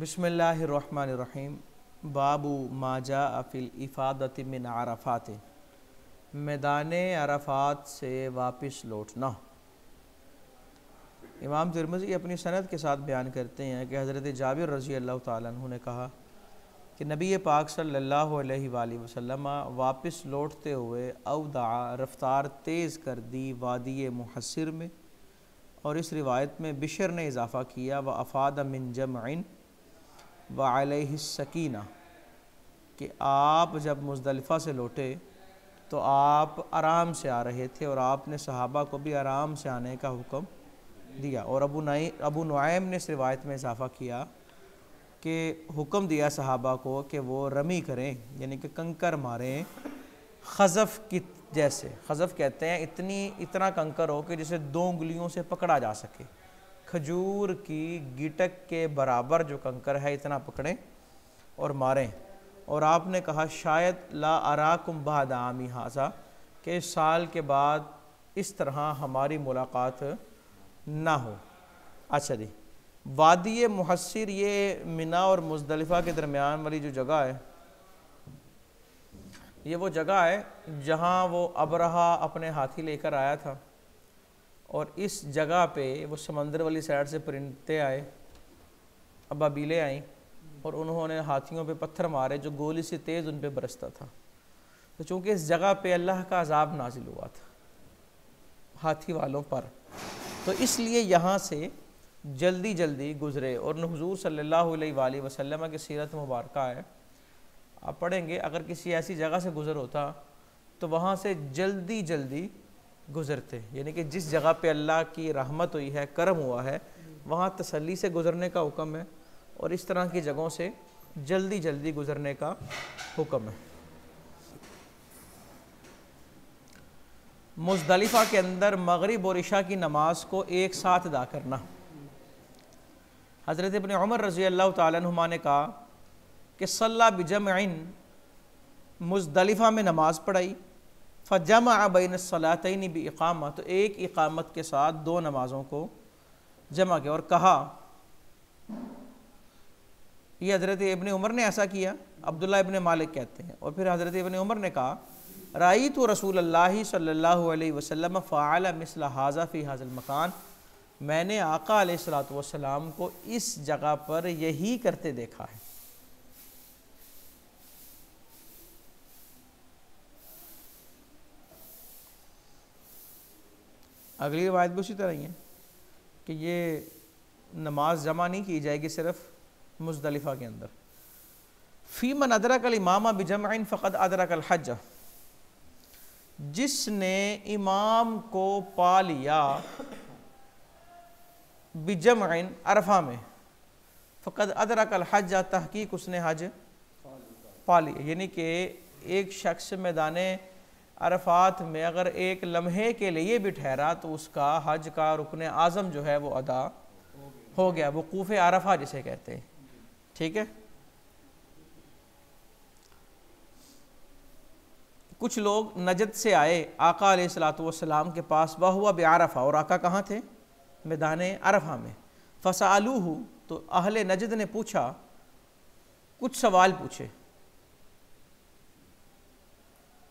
बसमीम बाबू माजा अफिल इफ़ादत मिन आरफ़ात मैदान अरफात से वापस लौटना इमाम तिरमजी अपनी सनत के साथ बयान करते हैं कि हज़रत जाबिर रज़ी अल्लाह तु ने कहा कि नबी पाक सल्लल्लाहु अलैहि वसल्लम वापस लौटते हुए अवदा रफ़्तार तेज़ कर दी वादी मुहसर में और इस रिवायत में बिशर ने इजाफ़ा किया व अफाद मिन जमैन वालसकीना कि आप जब मुजदलफ़ा से लौटे तो आप आराम से आ रहे थे और आपने सहाबा को भी आराम से आने का हुक्म दिया और अबू नई अबू नुआम ने इस रिवायत में इजाफ़ा किया कि हुक्म दिया सहाबा को कि वो रमी करें यानी कि कंकर मारें खज़फ़ की जैसे खज़फ़ कहते हैं इतनी इतना कंकर हो कि जिसे दो उंगलियों से पकड़ा जा सके खजूर की गिटक के बराबर जो कंकर है इतना पकड़ें और मारें और आपने कहा शायद ला अराकुम बहाद आमी हाजा के साल के बाद इस तरह हमारी मुलाकात ना हो अच्छा जी वादी मुहसर ये मिना और मुजदलिफ़ा के दरमियान वाली जो जगह है ये वो जगह है जहाँ वो अबरहा अपने हाथी लेकर आया था और इस जगह पे वो समंदर वाली साइड से परिंदते आए अबाबीले आई और उन्होंने हाथियों पे पत्थर मारे जो गोली से तेज़ उन पर बरसता था तो चूँकि इस जगह पे अल्लाह का अजाब नाजिल हुआ था हाथी वालों पर तो इसलिए यहाँ से जल्दी जल्दी गुजरे और हजूर सल्लल्लाहु अलैहि वसल्लम की सीरत मुबारक है आप पढ़ेंगे अगर किसी ऐसी जगह से गुज़र होता तो वहाँ से जल्दी जल्दी गुज़रते यानी कि जिस जगह पे अल्लाह की रहमत हुई है करम हुआ है वहाँ तसल्ली से गुज़रने का हुक्म है और इस तरह की जगहों से जल्दी जल्दी गुज़रने का हुक्म है मुजदलिफ़ा के अंदर मगरब और ईशा की नमाज को एक साथ अदा करना हज़रत अपने उमर रज़ी अल्लाह तुमा ने कहा कि सल्ला बिजम मुजदलिफ़ा में नमाज़ पढ़ाई फ़जम आबैन सलातन भी इकामा तो एक इकामत के साथ दो नमाज़ों को जमा किया और कहा ये हज़रत इबन उमर ने ऐसा किया अब्दुल्ला इबन मालिक कहते हैं और फिर हज़रत इबन उमर ने कहा राई तो रसूल अल्लाह सल्ला वसलम फ़ाल मिसल हाजा फ़ी हाजल मकान मैंने आका सलात वसलाम को इस जगह पर यही करते देखा है अगली रवायत भी उसी तरह ही है कि ये नमाज जमा नहीं की जाएगी सिर्फ मुजदलिफ़ा के अंदर फ़ी मन अदरक इमामा बिजमैन फ़कत अदरक हज जिसने इमाम को पा लिया बिजमैन अरफा में फ़कत अदरक हज तहकीक उसने हज पा लिया यानी कि एक शख्स मैदान अरफात में अगर एक लम्हे के लिए भी ठहरा तो उसका हज का रुकन आज़म जो है वो अदा हो गया वो वकूफ़ अरफा जिसे कहते हैं ठीक है कुछ लोग नजद से आए आका सलाम के पास वह हुआ आरफा और आका कहाँ थे मैदान अरफा में फसालू तो अहल नजद ने पूछा कुछ सवाल पूछे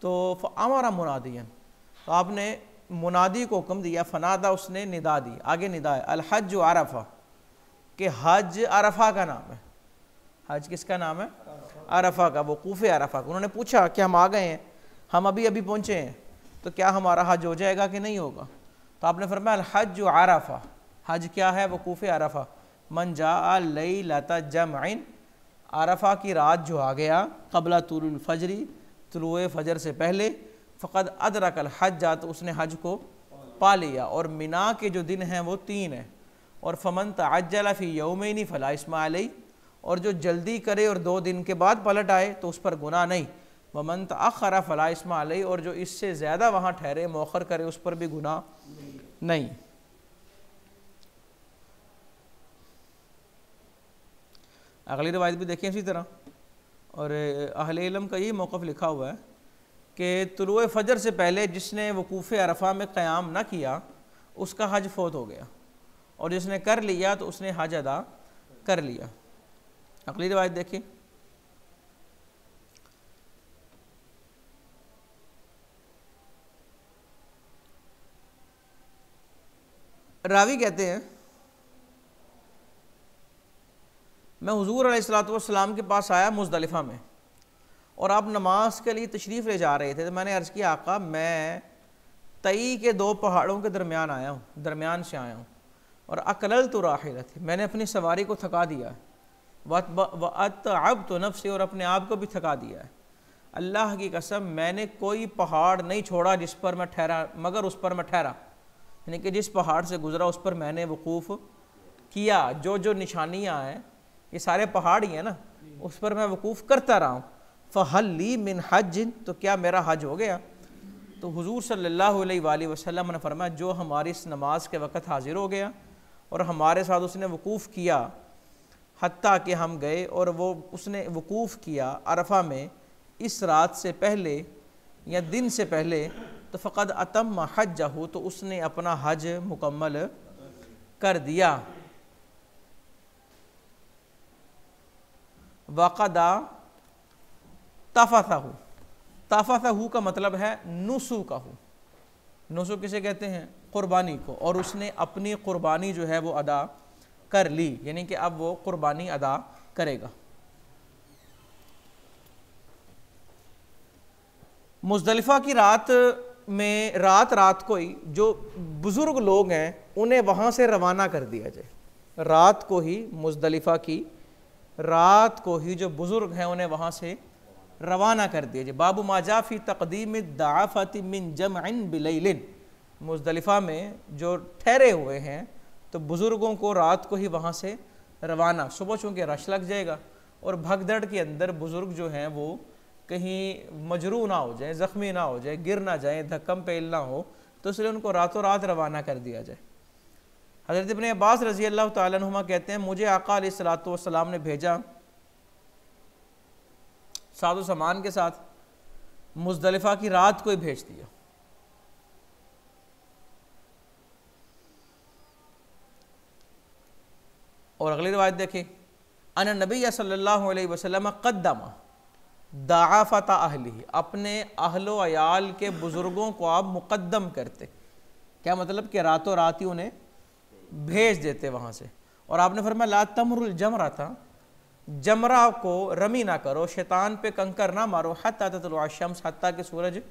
तो हमारा मुनादियन तो आपने मुनादी को हुक्म दिया फनादा उसने निदा दी आगे निदा है अलहज आरफा के हज आरफा का नाम है हज किसका नाम है आरफा का वकूफ़ अरफा का उन्होंने पूछा कि हम आ गए हैं हम अभी अभी पहुँचे हैं तो क्या हमारा हज हो जाएगा कि नहीं होगा तो आपने फरमाया व आरफा हज क्या है वकूफ़ अरफा मन जा लई लता जम आरफा की रात जो आ गया कबला तुरफजरी तलुए फजर से पहले फ़कद अदरक हज जा तो उसने हज को पा लिया और मिना के जो दिन हैं वो तीन हैं और फमन तजला फ़ी नहीं फ़ला इसमाली और जो जल्दी करे और दो दिन के बाद पलट आए तो उस पर गुनाह नहीं वमन तखरा फ़ला इसमाली और जो इससे ज़्यादा वहाँ ठहरे मौखर करे उस पर भी गुनाह नहीं अगली रवायत भी देखें इसी तरह और अहले इलम का ये मौक़ लिखा हुआ है कि तुलु फ़जर से पहले जिसने वकूफ़ अरफा में क़्याम ना किया उसका हज फोत हो गया और जिसने कर लिया तो उसने हज अदा कर लिया अगली रिवायत देखिए रावी कहते हैं मैं हजूर सलाम के पास आया मुजलफ़ा में और आप नमाज के लिए तशरीफ़ ले जा रहे थे तो मैंने अर्ज़ किया आका मैं तई के दो पहाड़ों के दरमियान आया हूँ दरमियान से आया हूँ और अकलल तो राहिर थी मैंने अपनी सवारी को थका दिया है वत अब तो नफ से और अपने आप को भी थका दिया है अल्लाह की कसम मैंने कोई पहाड़ नहीं छोड़ा जिस पर मैं ठहरा मगर उस पर मैं ठहरा यानी कि जिस पहाड़ से गुज़रा उस पर मैंने वकूफ़ किया जो जो निशानियाँ हैं ये सारे पहाड़ ही हैं ना उस पर मैं वकूफ़ करता रहा हूँ फ़हल ली मिन हज तो क्या मेरा हज हो गया तो हुजूर सल्लल्लाहु अलैहि वसल्लम ने फरमाया जो हमारी इस नमाज के वक़्त हाजिर हो गया और हमारे साथ उसने वकूफ़ किया हती कि हम गए और वो उसने वकूफ़ किया अरफा में इस रात से पहले या दिन से पहले तो फ़क़द अतम हज जहू तो उसने अपना हज मुकम्मल कर दिया वक़दा तफसहू तफसहू का मतलब है नुसू का हो नुसू किसे कहते हैं क़ुरबानी को और उसने अपनी क़ुरबानी जो है वो अदा कर ली यानी कि अब वो क़ुरबानी अदा करेगा मुजदलिफ़ा की रात में रात रात को ही जो बुज़ुर्ग लोग हैं उन्हें वहाँ से रवाना कर दिया जाए रात को ही मुजदलिफ़ा की रात को ही जो बुज़ुर्ग हैं उन्हें वहाँ से रवाना कर दिया जाए बाबू माजाफ़ी तकदीम दाफ़ती मिन जम इन बिलिन मुजदलिफ़ा में जो ठहरे हुए हैं तो बुज़ुर्गों को रात को ही वहाँ से रवाना सुबह चूँकि रश लग जाएगा और भगदड़ के अंदर बुज़ुर्ग जो हैं वो कहीं मजरू ना हो जाए ज़ख्मी ना हो जाए गिर ना जाए धक्कम पेल ना हो तो इसलिए उनको रातों रात रवाना कर दिया जाए हज़रत इबन अब्बास रज़ी अल्लाह तुम कहते हैं मुझे आका सलाम ने भेजा साधो सामान के साथ मुजदलिफ़ा की रात को ही भेज दिया और अगली रवायत देखें अन नबी सल्लल्लाहु अलैहि वसल्लम कद्दमा दाफ़ता अहली अपने अहलो अयाल के बुज़ुर्गों को आप मुकदम करते क्या मतलब कि रातों रात ही उन्हें भेज देते वहाँ से और आपने फरमाया ला तमरुल जमरा था जमरा को रमी ना करो शैतान पे कंकर ना मारो हत्ता तलुआ शम्स हत्ता के सूरज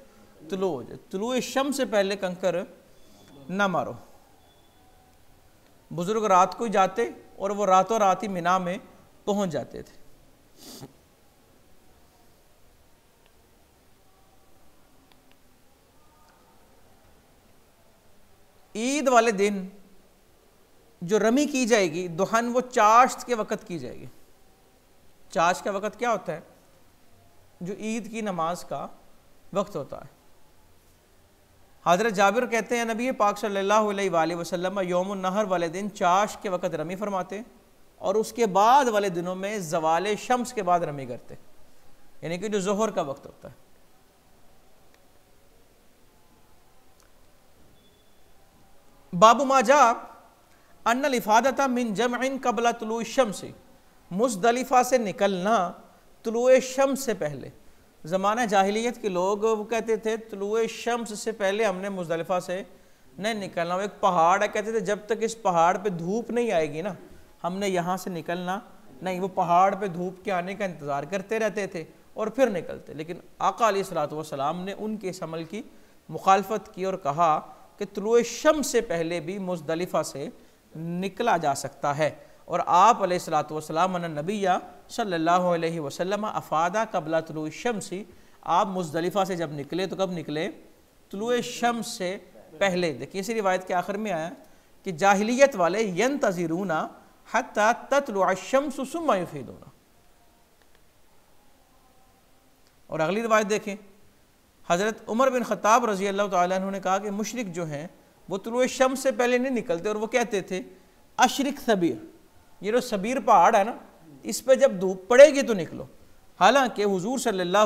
तुलु हो जाए तुलु शम से पहले कंकर ना मारो बुज़ुर्ग रात को ही जाते और वो रातों रात ही मीना में पहुंच जाते थे ईद वाले दिन जो रमी की जाएगी दुहन वो चाश्त के वक़्त की जाएगी चाश का वक़्त क्या होता है जो ईद की नमाज का वक्त होता है हज़रत जाबिर कहते हैं नबी पाक सल्लल्लाहु अलैहि वसल्लम योम नहर वाले दिन चाश के वक़्त रमी फरमाते और उसके बाद वाले दिनों में जवाल शम्स के बाद रमी करते यानी कि जो जहर का वक्त होता है बाबू माजा अनलिफादता मिन इन कबला तलु शम से मुजदलिफ़ा से निकलना तुलु शम से पहले ज़माना जाहिलियत के लोग वो कहते थे तुलु शम्स से पहले हमने मुजदलिफ़ा से नहीं निकलना एक पहाड़ है कहते थे जब तक इस पहाड़ पे धूप नहीं आएगी ना हमने यहाँ से निकलना नहीं वो पहाड़ पे धूप के आने का इंतज़ार करते रहते थे और फिर निकलते लेकिन आका सलाम ने उनके इस अमल की मुखालफत की और कहा कि तलु शम से पहले भी मुजदलिफ़ा से निकला जा सकता है और आप सलाम नबिया सल्ला वसलम अफादा कबला तलु शमसी आप मुजलिफा से जब निकले तो कब निकले तलु शम से पहले देखिए इसी रिवायत के आखिर में आया कि जाहलीत वाले यन तजीरूना हती तत्लशमसुसुमायुफीदूना और अगली रिवायत देखें हज़रत उमर बिन ख़ताब रज़ी अल्लाह तुमने कहा कि मुशरक जो हैं वो तुलु शम से पहले नहीं निकलते और वो कहते थे अशरक सबीर ये जो सबीर पहाड़ है ना इस पर जब धूप पड़ेगी तो निकलो हालांकि हजूर सल्ला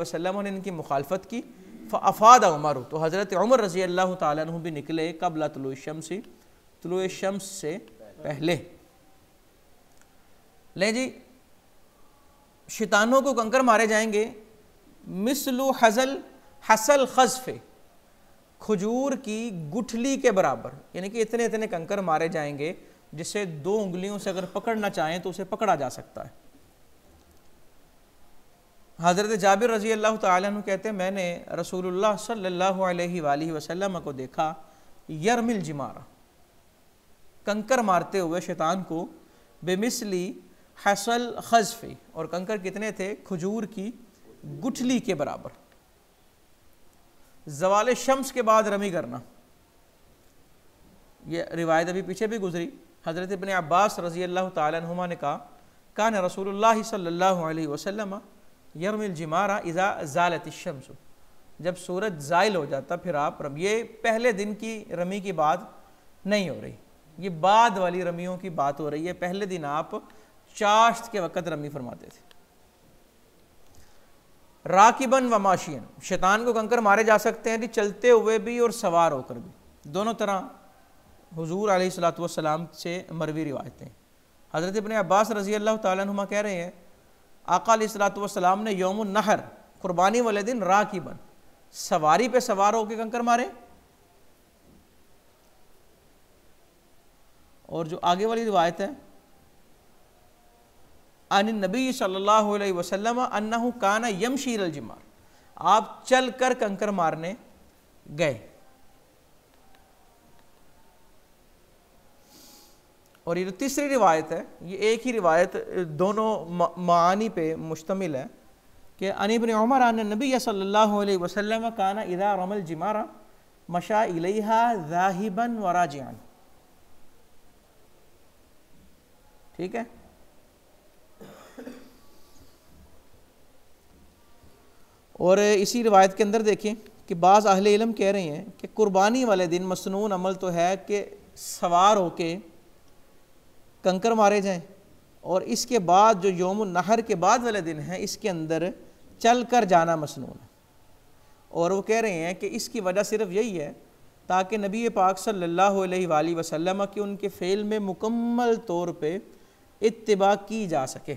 वसलम ने इनकी मुखालफत की अफाद उमर तो हज़रत उमर रज़ी अल्लाह तु भी निकले कबला तुलु शमसी तुलु शम्स से पहले लें जी शैतानों को कंकर मारे जाएंगे मिसलु हजल हसल खजफ़े खजूर की गुठली के बराबर यानी कि इतने इतने कंकर मारे जाएंगे जिससे दो उंगलियों से अगर पकड़ना चाहें तो उसे पकड़ा जा सकता है हज़रत जाबिर रजी अल्लाह तु कहते हैं मैंने रसूलुल्लाह सल्लल्लाहु अलैहि वसल्लम को देखा यरमिल जिमारा कंकर मारते हुए शैतान को बेमिसली हसल खजफी और कंकर कितने थे खजूर की गुठली के बराबर जवाल शम्स के बाद रमी करना यह रिवायत अभी पीछे भी गुजरी हज़रत इबन अब्बास रज़ी अल्लाह तुमा ने कहा कान रसूलुल्लाह सल्लल्लाहु अलैहि वसल्लम यरमिल जिमारा इज़ा ज़ालत शम्स जब सूरज ज़ायल हो जाता फिर आप रम ये पहले दिन की रमी की बात नहीं हो रही ये बाद वाली रमियों की बात हो रही है पहले दिन आप चाश्त के वक़्त रमी फरमाते थे राकिबन माशियन शैतान को कंकर मारे जा सकते हैं यदि चलते हुए भी और सवार होकर भी दोनों तरह हजूर सलाम से मरवी रिवायतें हज़रत इबन अब्बास रजी अल्लाह तुम कह रहे हैं आकासलाम ने योम नहर कुर्बानी वाले दिन राकिबन सवारी पे सवार होकर कंकर मारे और जो आगे वाली रिवायत है अन नबी सल्लल्लाहु अलैहि वसल्लम अन्ना काना यम शीरल जिमार आप चल कर कंकर मारने गए और ये जो तीसरी रिवायत है ये एक ही रिवायत दोनों मानी पे मुश्तमिल है कि अनिबन उमर अन नबी सल्लल्लाहु अलैहि वसल्लम काना इदा रमल जिमारा मशा इलेहा जाहिबन वराजियान ठीक है और इसी रिवायत के अंदर देखें कि बाज़ अहले इलम कह रहे हैं कि कुर्बानी वाले दिन मसनून अमल तो है कि सवार होके कंकर मारे जाएं और इसके बाद जो योम नहर के बाद वाले दिन हैं इसके अंदर चल कर जाना मसनून है और वो कह रहे हैं कि इसकी वजह सिर्फ यही है ताकि नबी पाक सल्लल्लाहु अलैहि वसल्लम के उनके फ़ेल में मुकम्मल तौर पे इतबा की जा सके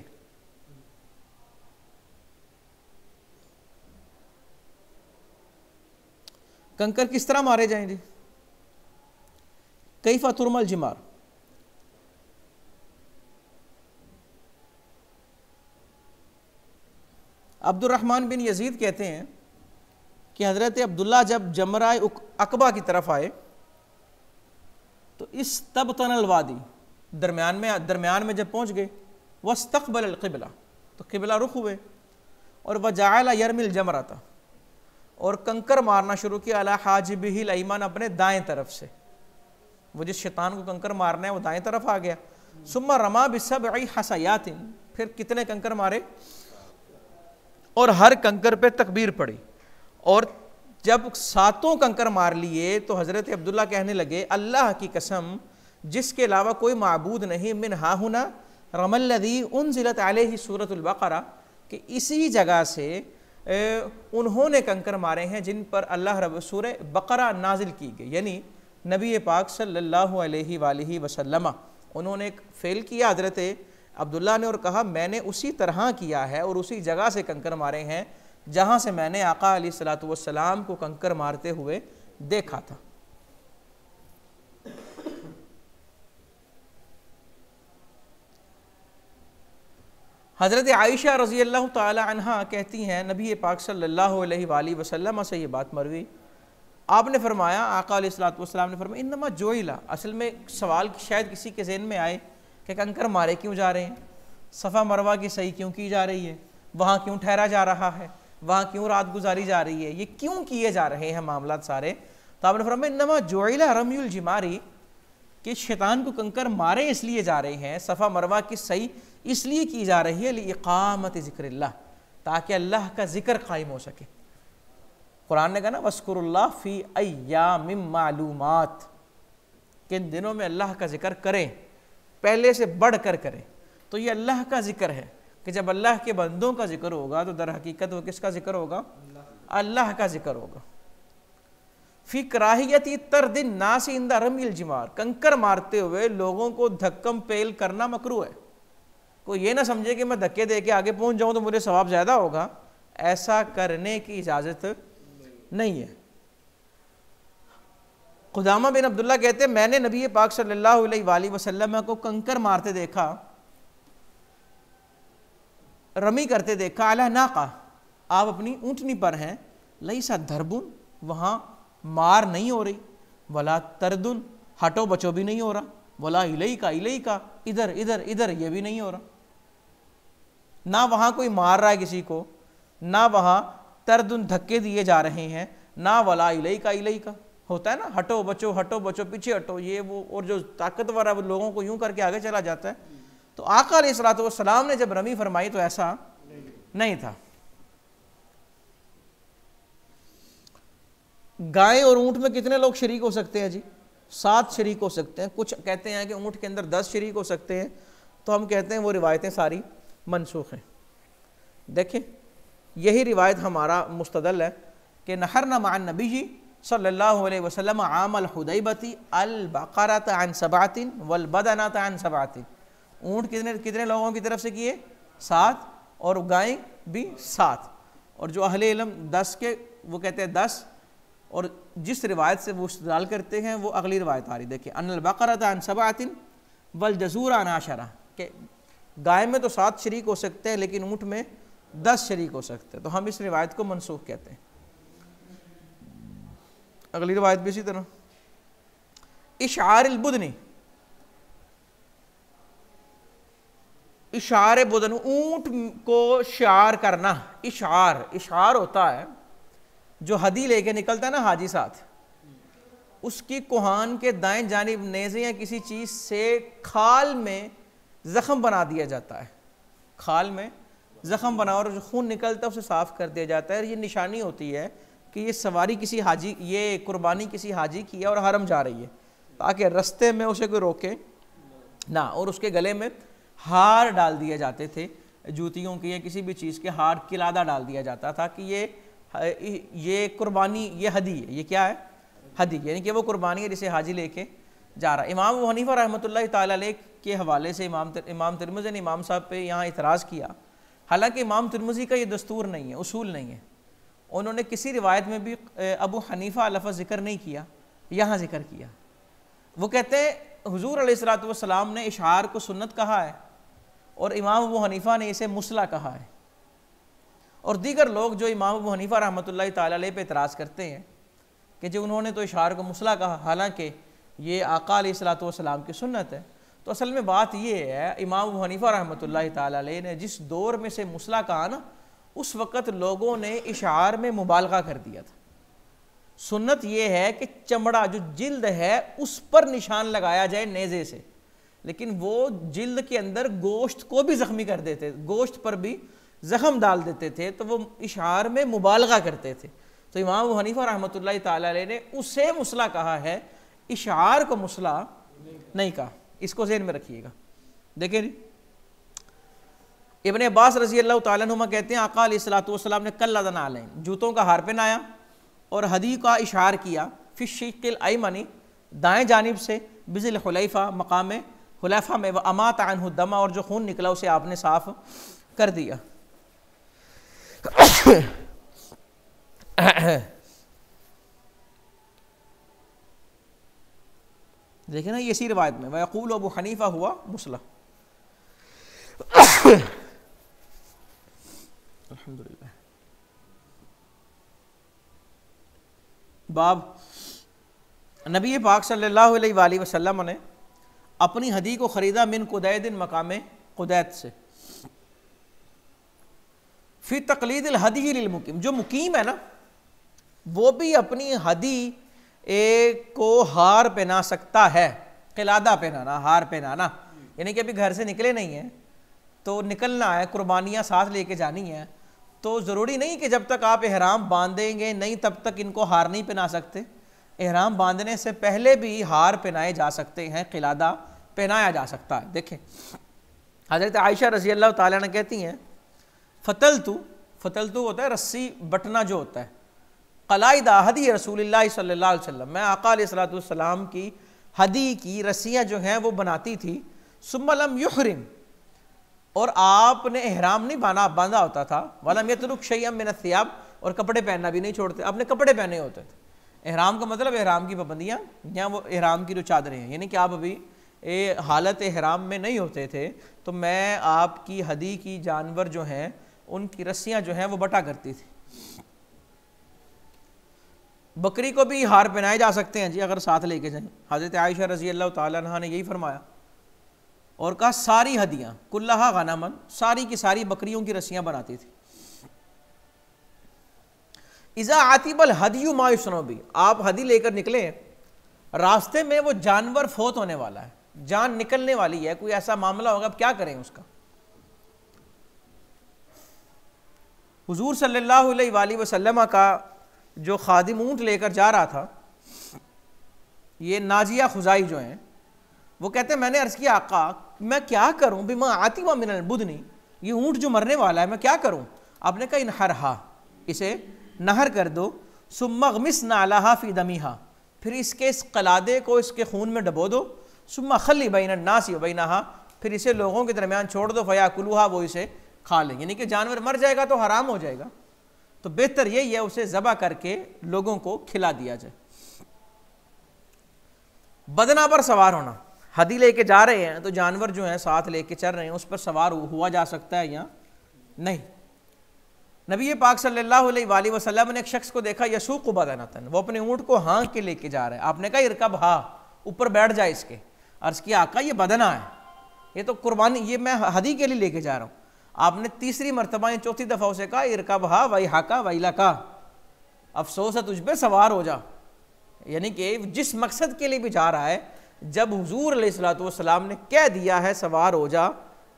कंकर किस तरह मारे जाएंगे कई फतुरमल जिमार अब्दुलरहमान बिन यजीद कहते हैं कि हज़रत अब्दुल्ला जब जमरा अकबा की तरफ आए तो इस तब तनल वादी दरमियान में दरमियान में जब पहुंच गए वस्तबल अलकबला तो किबला रुख हुए और वजायला यरमिल जमरा था और कंकर मारना शुरू किया अला हाजिब ही लईमान अपने दाएं तरफ से वो जिस शैतान को कंकर मारना है वो दाएं तरफ आ गया सुम्मा रमा बिसब आई हसयातिन फिर कितने कंकर मारे और हर कंकर पे तकबीर पड़ी और जब सातों कंकर मार लिए तो हज़रत अब्दुल्ला कहने लगे अल्लाह की कसम जिसके अलावा कोई मबूद नहीं मिन हा हुना रमल्लदी उन ज़िलत आल ही सूरतुल्बकरा कि इसी जगह से उन्होंने कंकर मारे हैं जिन पर अल्लाह रब सूर बकरा नाजिल की गई यानी नबी पाक सल्लल्लाहु अलैहि वसल्लम उन्होंने एक फ़ेल किया हजरत अब्दुल्ला ने और कहा मैंने उसी तरह किया है और उसी जगह से कंकर मारे हैं जहाँ से मैंने आका सलात वसलाम को कंकर मारते हुए देखा था हज़रत आयशा रज़ी अल्लाह तहा कहती हैं नबी पाक सल्लल्लाहु अलैहि वसल्लम से ये बात मरवी आपने फरमाया आका सलाम ने फरमाया इनमा जोइला असल में सवाल शायद किसी के जहन में आए कि कंकर मारे क्यों जा रहे हैं सफ़ा मरवा की सही क्यों की जा रही है वहाँ क्यों ठहरा जा रहा है वहाँ क्यों रात गुजारी जा रही है ये क्यों किए जा रहे हैं मामला सारे तो आपने फरमाया इनमा जोइला रमयुल जिमारी कि शैतान को कंकर मारे इसलिए जा रहे हैं सफ़ा मरवा की सही इसलिए की जा रही है इकामत ज़िक्र ताकि अल्लाह का ज़िक्र कायम हो सके कुरान ने कहा ना वस्कुरल्ला फ़ी अयाम मालूमात कि इन दिनों में अल्लाह का ज़िक्र करें पहले से बढ़ कर करें तो ये अल्लाह का ज़िक्र है कि जब अल्लाह के बंदों का ज़िक्र होगा तो दर हकीकत वो किसका ज़िक्र होगा अल्लाह का ज़िक्र होगा फी कराहियत तर दिन नासी इंदा रमिल जिमार कंकर मारते हुए लोगों को धक्कम पेल करना मकरू है को ये ना समझे कि मैं धक्के दे के आगे पहुंच जाऊं तो मुझे सवाब ज़्यादा होगा ऐसा करने की इजाज़त नहीं है खुदामा बिन अब्दुल्ला कहते मैंने नबी पाक सल्लल्लाहु अलैहि वसल्लम को कंकर मारते देखा रमी करते देखा अला नाका आप अपनी ऊँटनी पर हैं लई सा धरबुन वहाँ मार नहीं हो रही वला तरदुन हटो बचो भी नहीं हो रहा बोला इलई का इलई का इधर इधर इधर ये भी नहीं हो रहा ना वहाँ कोई मार रहा है किसी को ना वहाँ तरदुन धक्के दिए जा रहे हैं ना वला इलई का इलई का होता है ना हटो बचो हटो बचो पीछे हटो ये वो और जो ताकतवर है वो लोगों को यूं करके आगे चला जाता है तो आका सलाम ने जब रमी फरमाई तो ऐसा नहीं, नहीं था गाय और ऊंट में कितने लोग शरीक हो सकते हैं जी सात शरीक हो सकते हैं कुछ कहते हैं कि ऊंट के अंदर दस शरीक हो सकते हैं तो हम कहते हैं वो रिवायतें सारी मनसूख हैं देखें यही रिवायत हमारा मुस्तदल है कि नहर मान नबी जी सल्ला वसलम आमल हदैबती अलबकारत आन सबातिन वलबदनात आन सबातिन ऊँट कितने कितने लोगों की तरफ से किए सात और गाय भी सात और जो अहले इलम दस के वो कहते हैं दस और जिस रिवायत से वो इस्तेदाल करते हैं वो अगली रिवायत आ रही देखिए अनबकरत सबातिन वल जजूर आन आशरा के गाय में तो सात शरीक हो सकते हैं लेकिन ऊँट में दस शरीक हो सकते हैं तो हम इस रिवायत को मनसूख कहते हैं अगली रिवायत भी इसी तरह इशार बुधनी इशार बुधन ऊंट को शार करना इशार इशार होता है जो हदी लेके निकलता है ना हाजी साथ उसकी कुहान के दाएं जानब नेजे या किसी चीज़ से खाल में ज़ख़म बना दिया जाता है खाल में ज़ख़म बना और जो खून निकलता है उसे साफ़ कर दिया जाता है और ये निशानी होती है कि ये सवारी किसी हाजी ये कुर्बानी किसी हाजी की है और हरम जा रही है ताकि रस्ते में उसे कोई रोके ना और उसके गले में हार डाल दिए जाते थे जूतियों के या किसी भी चीज़ के हार किलादा डाल दिया जाता था कि ये ये कुर्बानी ये हदी है ये क्या है हदी यानी कि वो कुर्बानी है जिसे हाजी लेके जा रहा इमाम हनीफ़ा रहमत ला के हवाले से इमाम तर, इमाम तिरमज़ी ने इमाम साहब पे यहाँ इतराज़ किया हालांकि इमाम तिरमुजी का ये दस्तूर नहीं है उसूल नहीं है उन्होंने किसी रिवायत में भी अबू हनीफ़ा लफा ज़िक्र नहीं किया यहाँ ज़िक्र किया वो कहते हैं हजूर अलसलाम ने इशार को सुन्नत कहा है और इमाम अबू हनीफ़ा ने इसे मुसला कहा है और दीगर लोग जो इमाम अबू हनीफ़ा रहमत ला पर इतराज़ करते हैं कि जो उन्होंने तो इशार को मुसला कहा हालाँकि ये आका सलाम की सुन्नत है तो असल में बात यह है इमाम हनीफा रहमत ला ने जिस दौर में से मुसला कहा ना उस वक़्त लोगों ने इशार में मुबालगा कर दिया था सुन्नत यह है कि चमड़ा जो जिल्द है उस पर निशान लगाया जाए नेज़े से लेकिन वो जिल्द के अंदर गोश्त को भी ज़ख्मी कर देते गोश्त पर भी जख्म डाल देते थे तो वो इशार में मुबालगा करते थे तो इमाम हनीफा रहमत ला ने उसे मुसला कहा है इशार को मुसला नहीं कहा इसको जहन में रखिएगा देखिए इबन अब्बास रजी अल्लाह नुमा कहते हैं आका ने कल अदना आलैन जूतों का हार आया और हदी का इशार किया फिर शिकिल मनी दाएँ जानब से बिजल खलैफ़ा मकाम खलैफ़ा में व अमा तनहुदमा और जो खून निकला उसे आपने साफ कर दिया देखे ना ये इसी रिवायत में वक़ूल अबू हनीफा हुआ मुसला बाब नबी पाक सल्लल्लाहु अलैहि वसल्लम ने अपनी हदी को ख़रीदा मिन कुदैदिन मकाम कुदैत से फिर तकलीद हदी मुकीम जो मुकीम है ना वो भी अपनी हदी एक को हार पहना सकता है किलादा पहनाना हार पहनाना यानी कि अभी घर से निकले नहीं हैं तो निकलना है कुर्बानियाँ साथ लेके जानी है तो ज़रूरी नहीं कि जब तक आप एहराम बांधेंगे नहीं तब तक इनको हार नहीं पहना सकते एहराम बांधने से पहले भी हार पहनाए जा सकते हैं किलादा पहनाया जा सकता है देखें हज़रत आयशा रजी अल्लाह तहती हैं फतल तो फतल तो होता है रस्सी बटना जो होता है कलाइद हदी रसूल सल्ला वसम मैं आका सलाम की हदी की रस्सियाँ जो हैं वो बनाती थी सुमलम युहरिम और आपने अहराम नहीं बना बांधा होता था वालम यतरुक शैम मिनसियाब और कपड़े पहनना भी नहीं छोड़ते आपने कपड़े पहने होते थे अहराम का मतलब अहराम की पाबंदियाँ या वो अहराम की जो चादरें हैं यानी कि आप अभी ए, हालत अहराम में नहीं होते थे तो मैं आपकी हदी की जानवर जो हैं उनकी रस्सियाँ जो हैं वो बटा करती थी बकरी को भी हार पहनाए जा सकते हैं जी अगर साथ लेके जाएं हज़रत आयशा रजी अल्लाह तह ने यही फरमाया और कहा सारी हदियाँ कुल्ला मन सारी की सारी बकरियों की रस्सियाँ बनाती थी इज़ा आतिबल हदयू मायूसनों भी आप हदी लेकर निकले रास्ते में वो जानवर फोत होने वाला है जान निकलने वाली है कोई ऐसा मामला होगा अब क्या करें उसका हुजूर सल्लल्लाहु अलैहि वसल्लम का जो खादिम ऊँट लेकर जा रहा था ये नाजिया खुजाई जो हैं वो कहते हैं मैंने अर्ज़ किया आका मैं क्या करूँ भी मैं आती हुआ मिनल बुधनी ये ऊँट जो मरने वाला है मैं क्या करूँ आपने कहा इन हा इसे नहर कर दो मिस नालाहा फ़ी दमीहा फिर इसके इस कलादे को इसके खून में डबो दो सुम्मा खली बैन नासी बैनहा फिर इसे लोगों के दरमियान छोड़ दो फया कुलूहा वो इसे खा लें यानी कि जानवर मर जाएगा तो हराम हो जाएगा तो बेहतर यही है उसे ज़बा करके लोगों को खिला दिया जाए बदना पर सवार होना हदी लेके जा रहे हैं तो जानवर जो है साथ लेके चल रहे हैं उस पर सवार हुआ जा सकता है या नहीं नबी पाक सल्लल्लाहु अलैहि वसल्लम ने एक शख्स को देखा को बदना था वो अपने ऊँट को हाँ के लेके जा रहे हैं आपने कहा इरकब हा ऊपर बैठ जाए इसके अर्ज किया आका ये बदना है ये तो कुर्बानी ये मैं हदी के लिए लेके जा रहा हूँ आपने तीसरी मरतबा या चौथी दफ़ा उसे कहा इरका बहा वही हाका वहीला का अफसोस है तुझ पर सवार हो जा यानी कि जिस मकसद के लिए भी जा रहा है जब हजूर सलाम ने कह दिया है सवार हो जा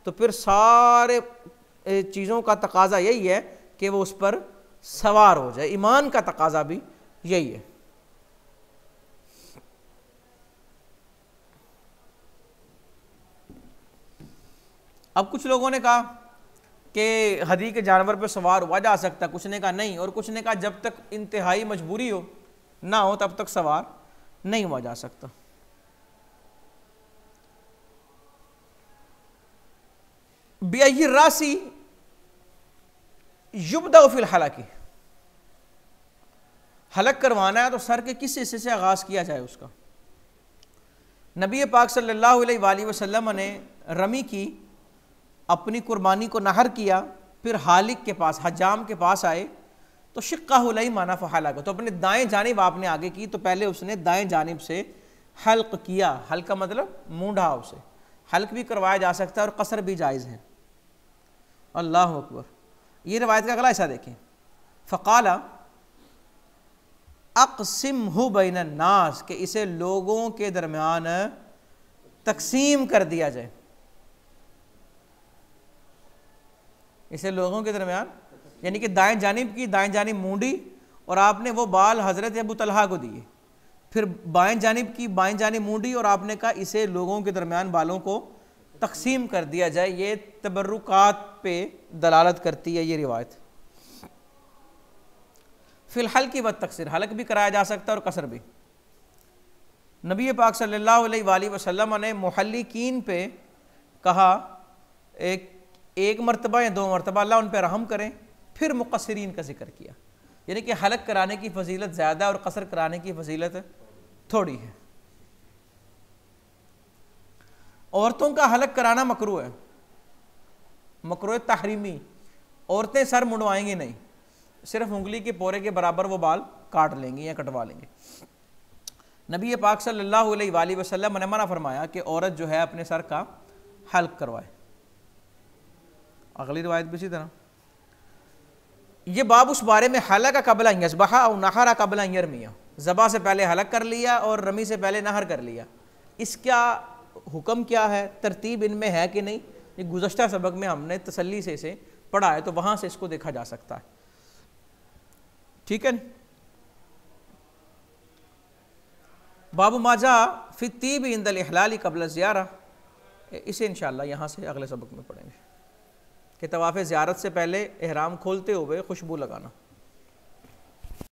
तो फिर सारे चीज़ों का तकाजा यही है कि वो उस पर सवार हो जाए ईमान का तकाजा भी यही है अब कुछ लोगों ने कहा कि हदी के जानवर पर सवार हुआ जा सकता कुछ ने कहा नहीं और कुछ ने कहा जब तक इंतहाई मजबूरी हो ना हो तब तक सवार नहीं हुआ जा सकता बेहिर राशि युबदा फिल हलाकी हलक करवाना है तो सर के किस हिस्से से आगाज़ किया जाए उसका नबी पाक सल्लल्लाहु अलैहि वसल्लम ने रमी की अपनी कुर्बानी को नहर किया फिर हालिक के पास हजाम के पास आए तो शिक्का हलई माना फ़हाला को तो अपने दाएं जानब आपने आगे की तो पहले उसने दाएं जानब से हल्क किया हल्क का मतलब मूढ़ा उसे हल्क भी करवाया जा सकता है और कसर भी जायज़ है अल्लाह अकबर ये रवायत का अगला ऐसा देखें फ़काला अकसम हो बैन नास के इसे लोगों के दरमियान तकसीम कर दिया जाए इसे लोगों के दरमियान यानी कि दाएं जानब की दाएं जानब मूडी और आपने वो बाल हज़रत अबू तलहा को दिए फिर बाएं जानब की बाएं जानब मूडी और आपने कहा इसे लोगों के दरमियान बालों को तकसीम कर दिया जाए ये तबरुकात पे दलालत करती है ये रिवायत फ़िलहाल की बद तकसर हलक भी कराया जा सकता है और कसर भी नबी पाक सल्लल्लाहु अलैहि वसल्लम ने मुहल्लिकीन पे कहा एक एक मरतबा या दो मरतबा अल्लाह उन पर रहम करें फिर मुकसरीन का जिक्र किया यानी कि हलक कराने की फजीलत ज़्यादा और कसर कराने की फजीलत थोड़ी है औरतों का हलक कराना मकरू है मकरू तहरीमी औरतें सर मुंडवाएंगी नहीं सिर्फ उंगली के पोरे के बराबर वो बाल काट लेंगी या कटवा लेंगे नबी पाक सल्लल्लाहु अलैहि वसल्लम ने मना फरमाया कि औरत जो है अपने सर का हल्क करवाए अगली रवायत भी इसी तरह ये बाब उस बारे में हला का कबला यजबहा और नहरा कबला यरमिया ज़बा से पहले हलक कर लिया और रमी से पहले नहर कर लिया इसका हुक्म क्या है तरतीब इनमें है कि नहीं ये गुजशत सबक में हमने तसली से इसे पढ़ा है तो वहाँ से इसको देखा जा सकता है ठीक है बाबू माजा तीब इंदल हलाली कबला ज्यारा इसे इन यहाँ से अगले सबक में पढ़ेंगे कि तवाफ़ ज़्यारत से पहले एहराम खोलते हुए खुशबू लगाना